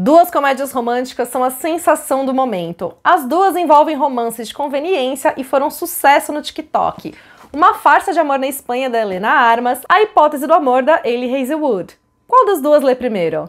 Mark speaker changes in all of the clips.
Speaker 1: Duas comédias românticas são a sensação do momento. As duas envolvem romances de conveniência e foram sucesso no TikTok. Uma farsa de amor na Espanha da Helena Armas, a hipótese do amor da Hailey Hazelwood. Qual das duas lê primeiro?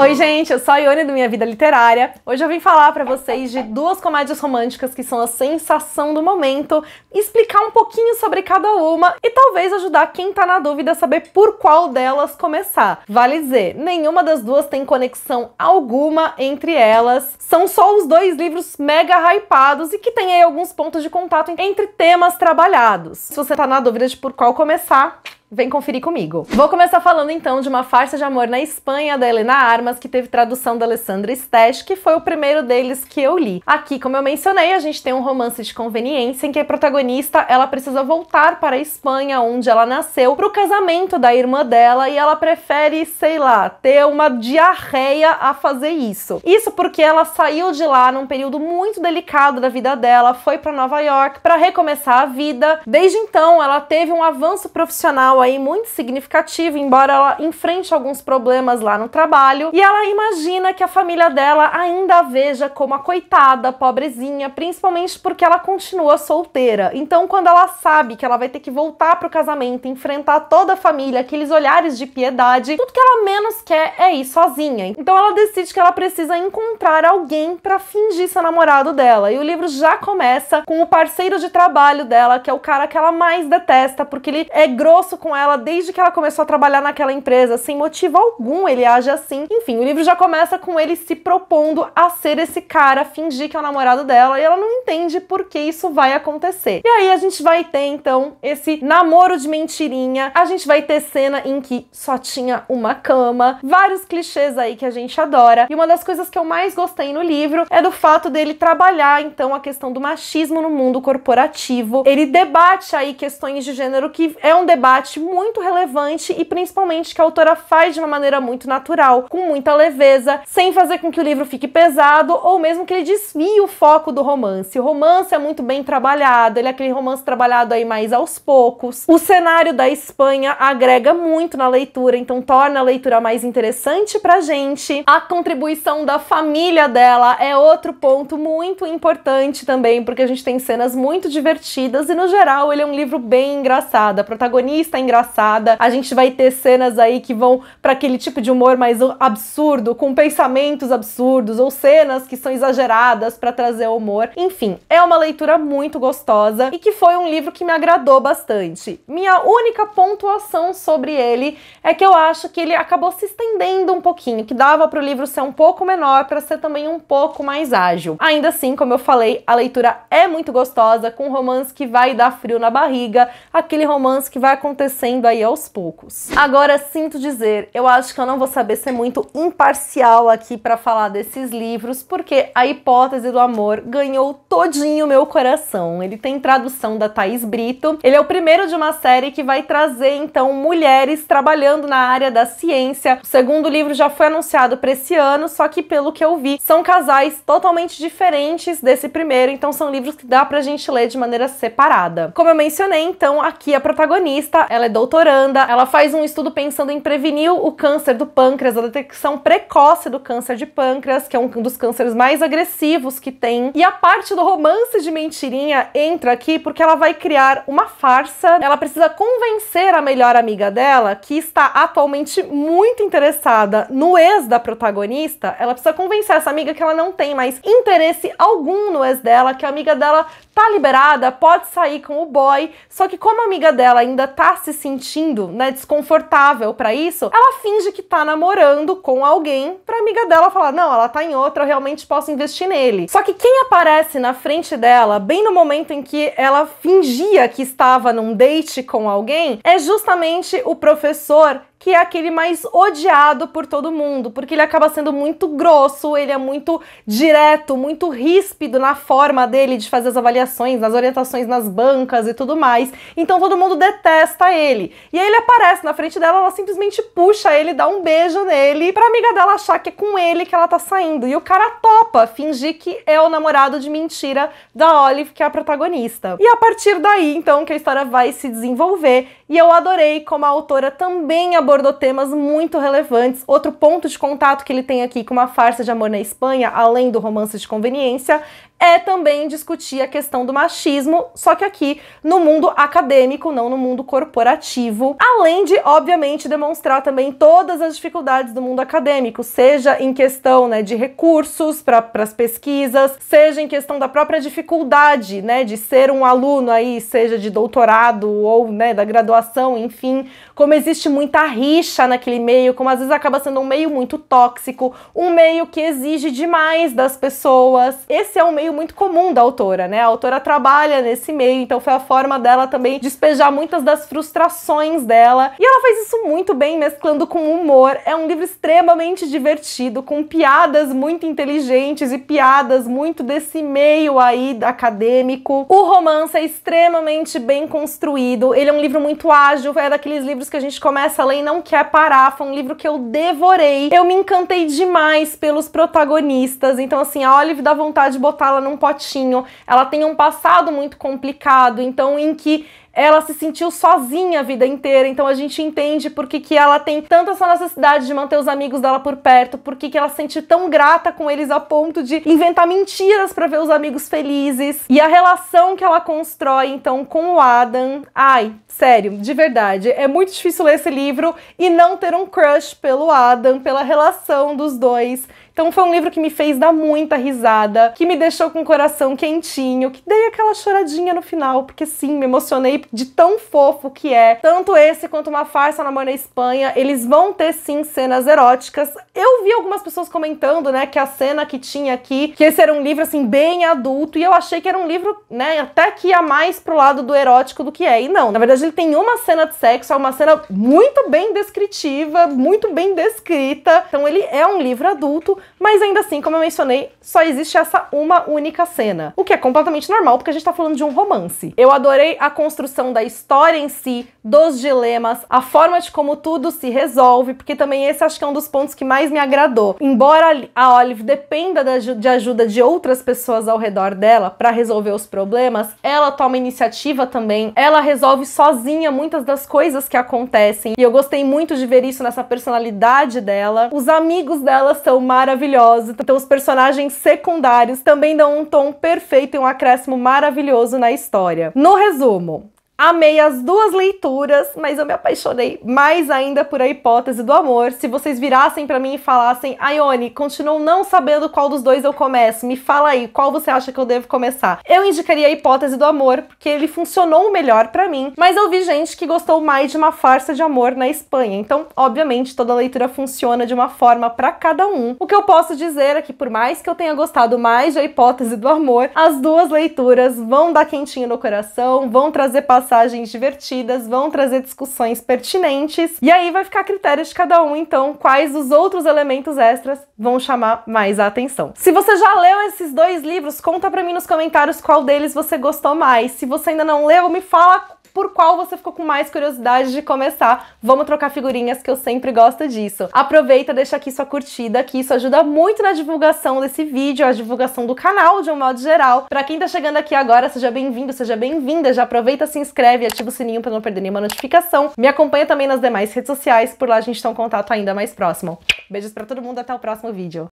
Speaker 1: Oi, gente, eu sou a Ione do Minha Vida Literária. Hoje eu vim falar para vocês de duas comédias românticas que são a sensação do momento, explicar um pouquinho sobre cada uma e talvez ajudar quem tá na dúvida a saber por qual delas começar. Vale dizer, nenhuma das duas tem conexão alguma entre elas. São só os dois livros mega hypados e que tem aí alguns pontos de contato entre temas trabalhados. Se você tá na dúvida de por qual começar, Vem conferir comigo. Vou começar falando então de uma farsa de amor na Espanha da Helena Armas, que teve tradução da Alessandra Stesch, que foi o primeiro deles que eu li. Aqui, como eu mencionei, a gente tem um romance de conveniência em que a protagonista ela precisa voltar para a Espanha, onde ela nasceu, para o casamento da irmã dela e ela prefere, sei lá, ter uma diarreia a fazer isso. Isso porque ela saiu de lá num período muito delicado da vida dela, foi para Nova York para recomeçar a vida. Desde então, ela teve um avanço profissional aí muito significativo embora ela enfrente alguns problemas lá no trabalho, e ela imagina que a família dela ainda a veja como a coitada, pobrezinha, principalmente porque ela continua solteira. Então, quando ela sabe que ela vai ter que voltar pro casamento, enfrentar toda a família, aqueles olhares de piedade, tudo que ela menos quer é ir sozinha. Então, ela decide que ela precisa encontrar alguém para fingir ser namorado dela. E o livro já começa com o parceiro de trabalho dela, que é o cara que ela mais detesta, porque ele é grosso com com ela desde que ela começou a trabalhar naquela empresa, sem motivo algum ele age assim. Enfim, o livro já começa com ele se propondo a ser esse cara, fingir que é o namorado dela, e ela não entende por que isso vai acontecer. E aí a gente vai ter então esse namoro de mentirinha, a gente vai ter cena em que só tinha uma cama, vários clichês aí que a gente adora. E uma das coisas que eu mais gostei no livro é do fato dele trabalhar então a questão do machismo no mundo corporativo. Ele debate aí questões de gênero que é um debate muito relevante e principalmente que a autora faz de uma maneira muito natural, com muita leveza, sem fazer com que o livro fique pesado ou mesmo que ele desvie o foco do romance. O romance é muito bem trabalhado, ele é aquele romance trabalhado aí mais aos poucos. O cenário da Espanha agrega muito na leitura, então torna a leitura mais interessante pra gente. A contribuição da família dela é outro ponto muito importante também, porque a gente tem cenas muito divertidas e no geral ele é um livro bem engraçado. A protagonista engraçada. A gente vai ter cenas aí que vão para aquele tipo de humor mais absurdo, com pensamentos absurdos ou cenas que são exageradas para trazer humor. Enfim, é uma leitura muito gostosa e que foi um livro que me agradou bastante. Minha única pontuação sobre ele é que eu acho que ele acabou se estendendo um pouquinho, que dava para o livro ser um pouco menor para ser também um pouco mais ágil. Ainda assim, como eu falei, a leitura é muito gostosa, com um romance que vai dar frio na barriga, aquele romance que vai acontecer acontecendo aí aos poucos. Agora, sinto dizer, eu acho que eu não vou saber ser muito imparcial aqui para falar desses livros, porque A Hipótese do Amor ganhou todinho meu coração. Ele tem tradução da Thaís Brito. Ele é o primeiro de uma série que vai trazer, então, mulheres trabalhando na área da ciência. O segundo livro já foi anunciado para esse ano, só que, pelo que eu vi, são casais totalmente diferentes desse primeiro, então são livros que dá pra gente ler de maneira separada. Como eu mencionei, então, aqui a protagonista, ela é doutoranda, ela faz um estudo pensando em prevenir o câncer do pâncreas, a detecção precoce do câncer de pâncreas, que é um dos cânceres mais agressivos que tem. E a parte do romance de mentirinha entra aqui porque ela vai criar uma farsa, ela precisa convencer a melhor amiga dela, que está atualmente muito interessada no ex da protagonista, ela precisa convencer essa amiga que ela não tem mais interesse algum no ex dela, que a amiga dela tá liberada, pode sair com o boy, só que como a amiga dela ainda tá se se sentindo né, desconfortável para isso, ela finge que tá namorando com alguém pra amiga dela falar: não, ela tá em outra, eu realmente posso investir nele. Só que quem aparece na frente dela, bem no momento em que ela fingia que estava num date com alguém, é justamente o professor que é aquele mais odiado por todo mundo, porque ele acaba sendo muito grosso, ele é muito direto, muito ríspido na forma dele de fazer as avaliações, nas orientações nas bancas e tudo mais. Então todo mundo detesta ele. E aí ele aparece na frente dela, ela simplesmente puxa ele, dá um beijo nele, pra amiga dela achar que é com ele que ela tá saindo. E o cara topa fingir que é o namorado de mentira da Olive, que é a protagonista. E a partir daí, então, que a história vai se desenvolver. E eu adorei como a autora também abordou abordou temas muito relevantes. Outro ponto de contato que ele tem aqui com uma farsa de amor na Espanha, além do romance de conveniência, é também discutir a questão do machismo, só que aqui no mundo acadêmico, não no mundo corporativo. Além de, obviamente, demonstrar também todas as dificuldades do mundo acadêmico, seja em questão né, de recursos para as pesquisas, seja em questão da própria dificuldade né, de ser um aluno aí, seja de doutorado ou né, da graduação, enfim, como existe muita rixa naquele meio, como às vezes acaba sendo um meio muito tóxico, um meio que exige demais das pessoas. Esse é um meio muito comum da autora, né? A autora trabalha nesse meio, então foi a forma dela também despejar muitas das frustrações dela. E ela faz isso muito bem, mesclando com humor. É um livro extremamente divertido, com piadas muito inteligentes e piadas muito desse meio aí acadêmico. O romance é extremamente bem construído, ele é um livro muito ágil, é daqueles livros que a gente começa a ler e não quer parar. Foi um livro que eu devorei. Eu me encantei demais pelos protagonistas. Então, assim, a Olive dá vontade de botá-la num potinho. Ela tem um passado muito complicado, então, em que ela se sentiu sozinha a vida inteira, então a gente entende por que, que ela tem tanta essa necessidade de manter os amigos dela por perto, por que, que ela se sente tão grata com eles a ponto de inventar mentiras para ver os amigos felizes. E a relação que ela constrói então com o Adam. Ai, sério, de verdade, é muito difícil ler esse livro e não ter um crush pelo Adam, pela relação dos dois. Então foi um livro que me fez dar muita risada, que me deixou com o coração quentinho, que dei aquela choradinha no final, porque sim, me emocionei de tão fofo que é. Tanto esse quanto uma farsa na Mãe Espanha, eles vão ter sim cenas eróticas. Eu vi algumas pessoas comentando, né, que a cena que tinha aqui, que esse era um livro assim bem adulto, e eu achei que era um livro, né, até que ia mais pro lado do erótico do que é. E não, na verdade ele tem uma cena de sexo, é uma cena muito bem descritiva, muito bem descrita. Então ele é um livro adulto, mas ainda assim, como eu mencionei, só existe essa uma única cena, o que é completamente normal porque a gente tá falando de um romance. Eu adorei a construção da história em si, dos dilemas, a forma de como tudo se resolve, porque também esse acho que é um dos pontos que mais me agradou. Embora a Olive dependa de ajuda de outras pessoas ao redor dela para resolver os problemas, ela toma iniciativa também, ela resolve sozinha muitas das coisas que acontecem. E eu gostei muito de ver isso nessa personalidade dela. Os amigos dela são maravilhosos maravilhosa. Então os personagens secundários também dão um tom perfeito e um acréscimo maravilhoso na história. No resumo, Amei as duas leituras, mas eu me apaixonei mais ainda por a hipótese do amor. Se vocês virassem para mim e falassem, Ione, continuo não sabendo qual dos dois eu começo, me fala aí, qual você acha que eu devo começar? Eu indicaria a hipótese do amor, porque ele funcionou melhor para mim, mas eu vi gente que gostou mais de uma farsa de amor na Espanha. Então, obviamente, toda leitura funciona de uma forma para cada um. O que eu posso dizer é que, por mais que eu tenha gostado mais da hipótese do amor, as duas leituras vão dar quentinho no coração, vão trazer paciência passagens divertidas, vão trazer discussões pertinentes, e aí vai ficar a critério de cada um, então, quais os outros elementos extras vão chamar mais a atenção. Se você já leu esses dois livros, conta para mim nos comentários qual deles você gostou mais. Se você ainda não leu, me fala por qual você ficou com mais curiosidade de começar. Vamos trocar figurinhas que eu sempre gosto disso. Aproveita, deixa aqui sua curtida, que isso ajuda muito na divulgação desse vídeo, a divulgação do canal de um modo geral. Para quem tá chegando aqui agora, seja bem-vindo, seja bem-vinda, já aproveita, se inscreve, ativa o sininho para não perder nenhuma notificação. Me acompanha também nas demais redes sociais, por lá a gente tem tá um contato ainda mais próximo. Beijos para todo mundo, até o próximo vídeo.